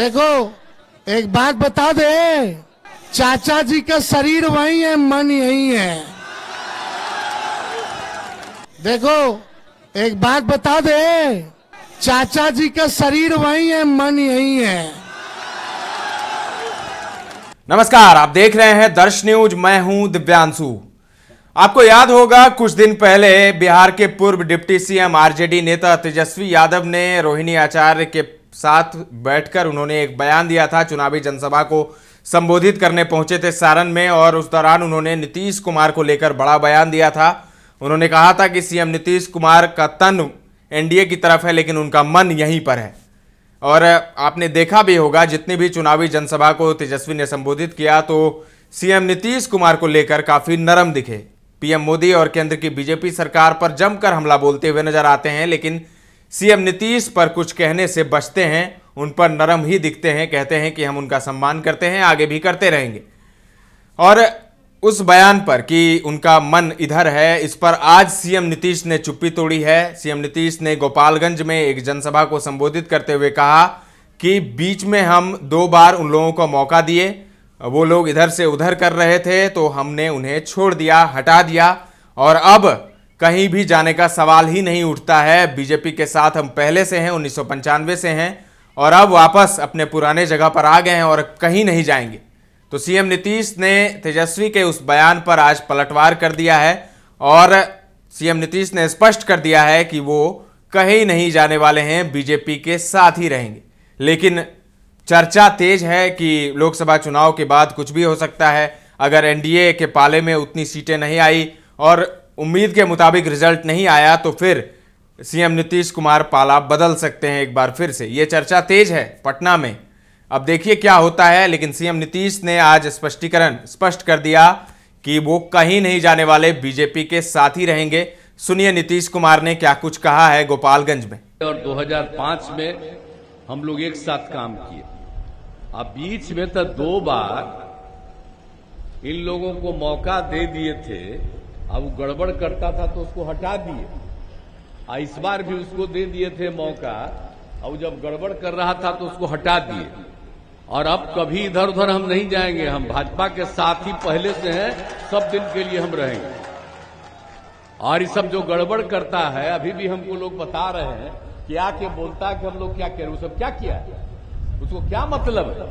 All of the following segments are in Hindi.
देखो एक बात बता दे चाचा जी का शरीर वही है मन यही है देखो एक बात बता दे चाचा जी का शरीर वही है मन यही है नमस्कार आप देख रहे हैं दर्श न्यूज मैं हूं दिव्यांशु आपको याद होगा कुछ दिन पहले बिहार के पूर्व डिप्टी सीएम आरजेडी नेता तेजस्वी यादव ने रोहिणी आचार्य के साथ बैठकर उन्होंने एक बयान दिया था चुनावी जनसभा को संबोधित करने पहुंचे थे सारण में और उस दौरान उन्होंने नीतीश कुमार को लेकर बड़ा बयान दिया था उन्होंने कहा था कि सीएम नीतीश कुमार का तन एनडीए की तरफ है लेकिन उनका मन यहीं पर है और आपने देखा भी होगा जितनी भी चुनावी जनसभा को तेजस्वी ने संबोधित किया तो सीएम नीतीश कुमार को लेकर काफ़ी नरम दिखे पीएम मोदी और केंद्र की बीजेपी सरकार पर जमकर हमला बोलते हुए नजर आते हैं लेकिन सीएम नीतीश पर कुछ कहने से बचते हैं उन पर नरम ही दिखते हैं कहते हैं कि हम उनका सम्मान करते हैं आगे भी करते रहेंगे और उस बयान पर कि उनका मन इधर है इस पर आज सीएम नीतीश ने चुप्पी तोड़ी है सीएम नीतीश ने गोपालगंज में एक जनसभा को संबोधित करते हुए कहा कि बीच में हम दो बार उन लोगों को मौका दिए वो लोग इधर से उधर कर रहे थे तो हमने उन्हें छोड़ दिया हटा दिया और अब कहीं भी जाने का सवाल ही नहीं उठता है बीजेपी के साथ हम पहले से हैं उन्नीस से हैं और अब वापस अपने पुराने जगह पर आ गए हैं और कहीं नहीं जाएंगे तो सीएम नीतीश ने तेजस्वी के उस बयान पर आज पलटवार कर दिया है और सीएम नीतीश ने स्पष्ट कर दिया है कि वो कहीं नहीं जाने वाले हैं बीजेपी के साथ ही रहेंगे लेकिन चर्चा तेज है कि लोकसभा चुनाव के बाद कुछ भी हो सकता है अगर एनडीए के पाले में उतनी सीटें नहीं आई और उम्मीद के मुताबिक रिजल्ट नहीं आया तो फिर सीएम नीतीश कुमार पाला बदल सकते हैं एक बार फिर से ये चर्चा तेज है पटना में अब देखिए क्या होता है लेकिन सीएम नीतीश ने आज स्पष्टीकरण स्पष्ट कर दिया कि वो कहीं नहीं जाने वाले बीजेपी के साथ ही रहेंगे सुनिए नीतीश कुमार ने क्या कुछ कहा है गोपालगंज में और 2005 में हम लोग एक साथ काम किए अब बीच में तो दो बार इन लोगों को मौका दे दिए थे अब वो गड़बड़ करता था तो उसको हटा दिए इस बार भी उसको दे दिए थे मौका और जब गड़बड़ कर रहा था तो उसको हटा दिए और अब कभी इधर उधर हम नहीं जाएंगे हम भाजपा के साथ ही पहले से हैं सब दिन के लिए हम रहेंगे और ये सब जो गड़बड़ करता है अभी भी हमको लोग बता रहे हैं कि आके बोलता है कि हम लोग क्या कह रहे हैं सब क्या किया है उसको क्या मतलब है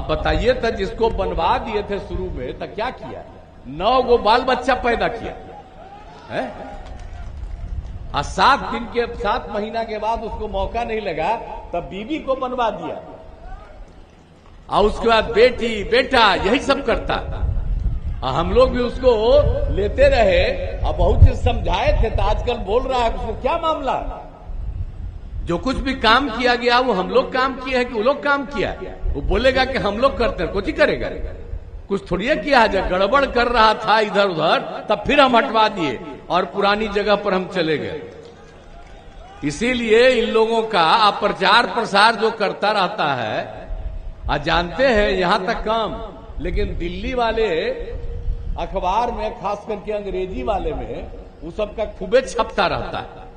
आप बताइए था जिसको बनवा दिए थे शुरू में तो क्या किया है नौ गो बाल बच्चा पैदा किया है और हाँ, सात दिन के सात महीना के बाद उसको मौका नहीं लगा तब बीवी को बनवा दिया और उसके बाद बेटी बेटा यही सब करता और हम लोग भी उसको लेते रहे और बहुत चीज समझाए थे तो आजकल बोल रहा है उसको क्या मामला जो कुछ भी काम किया गया वो हम लोग काम किए है कि वो लोग काम किया वो बोलेगा कि हम लोग करते हैं कुछ ही करेगा कुछ थोड़ी किया जब गड़बड़ कर रहा था इधर उधर तब फिर हम हटवा दिए और पुरानी जगह पर हम चले गए इसीलिए इन लोगों का अप्रचार प्रचार प्रसार जो करता रहता है आ जानते हैं यहां तक कम लेकिन दिल्ली वाले अखबार में खास करके अंग्रेजी वाले में वो सबका खूबे छपता रहता है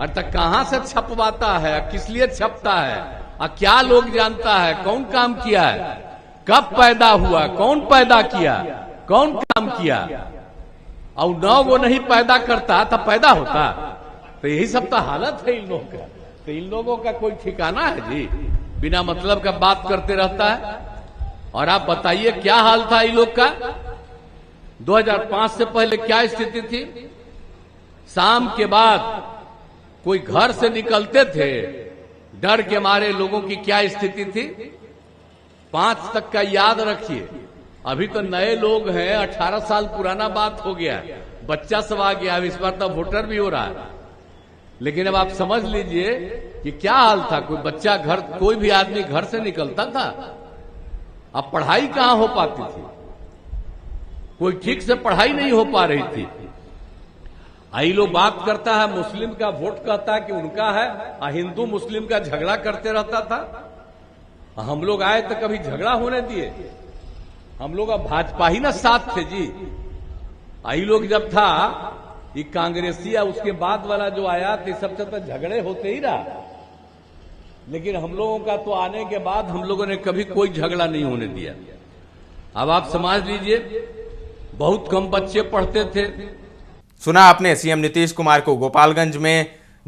और तक कहां से छपवाता है किस लिए छपता है और क्या लोग जानता है कौन काम किया है कब पैदा हुआ कौन पैदा किया कौन काम किया और न वो नहीं पैदा करता तो पैदा होता तो यही सब तो हालत है इन लोगों का तो इन लोगों का कोई ठिकाना है जी बिना मतलब का बात करते रहता है और आप बताइए क्या हाल था इन लोग का 2005 से पहले क्या स्थिति थी शाम के बाद कोई घर से निकलते थे डर के मारे लोगों की क्या स्थिति थी पांच तक का याद रखिए अभी तो नए लोग हैं अठारह साल पुराना बात हो गया है बच्चा सब आ गया अब इस बार तो वोटर भी हो रहा है लेकिन अब आप समझ लीजिए कि क्या हाल था कोई बच्चा घर कोई भी आदमी घर से निकलता था अब पढ़ाई कहां हो पाती थी कोई ठीक से पढ़ाई नहीं हो पा रही थी आई लोग बात करता है मुस्लिम का वोट कहता है कि उनका है हिंदू मुस्लिम का झगड़ा करते रहता था हम लोग आए तो कभी झगड़ा होने दिए हम लोग अब भाजपा ही ना साथ थे जी आई लोग जब था ये कांग्रेसी या उसके बाद वाला जो आया तो सब तो झगड़े होते ही रहा लेकिन हम लोगों का तो आने के बाद हम लोगों ने कभी कोई झगड़ा नहीं होने दिया अब आप समझ लीजिए बहुत कम बच्चे पढ़ते थे सुना आपने सीएम नीतीश कुमार को गोपालगंज में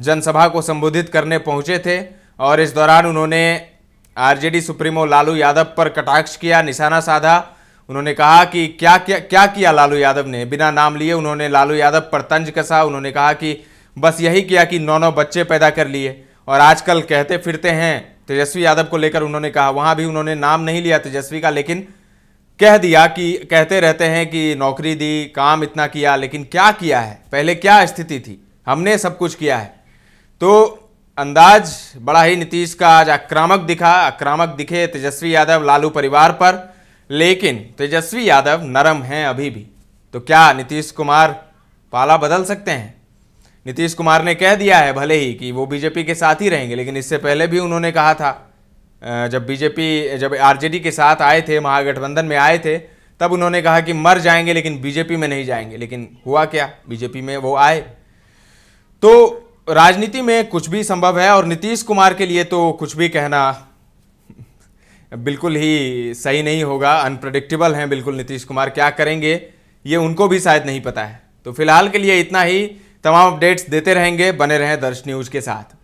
जनसभा को संबोधित करने पहुंचे थे और इस दौरान उन्होंने आरजेडी सुप्रीमो लालू यादव पर कटाक्ष किया निशाना साधा उन्होंने कहा कि क्या क्या क्या किया लालू यादव ने बिना नाम लिए उन्होंने लालू यादव पर तंज कसा उन्होंने कहा कि बस यही किया कि नौ नौ बच्चे पैदा कर लिए और आजकल कहते फिरते हैं तेजस्वी यादव को लेकर उन्होंने कहा वहाँ भी उन्होंने नाम नहीं लिया तेजस्वी का लेकिन कह दिया कि कहते रहते हैं कि नौकरी दी काम इतना किया लेकिन क्या किया है पहले क्या स्थिति थी हमने सब कुछ किया है तो अंदाज बड़ा ही नीतीश का आज आक्रामक दिखा आक्रामक दिखे तेजस्वी यादव लालू परिवार पर लेकिन तेजस्वी यादव नरम हैं अभी भी तो क्या नीतीश कुमार पाला बदल सकते हैं नीतीश कुमार ने कह दिया है भले ही कि वो बीजेपी के साथ ही रहेंगे लेकिन इससे पहले भी उन्होंने कहा था जब बीजेपी जब आरजेडी के साथ आए थे महागठबंधन में आए थे तब उन्होंने कहा कि मर जाएंगे लेकिन बीजेपी में नहीं जाएंगे लेकिन हुआ क्या बीजेपी में वो आए तो राजनीति में कुछ भी संभव है और नीतीश कुमार के लिए तो कुछ भी कहना बिल्कुल ही सही नहीं होगा अनप्रडिक्टेबल हैं बिल्कुल नीतीश कुमार क्या करेंगे ये उनको भी शायद नहीं पता है तो फिलहाल के लिए इतना ही तमाम अपडेट्स देते रहेंगे बने रहें दर्श न्यूज़ के साथ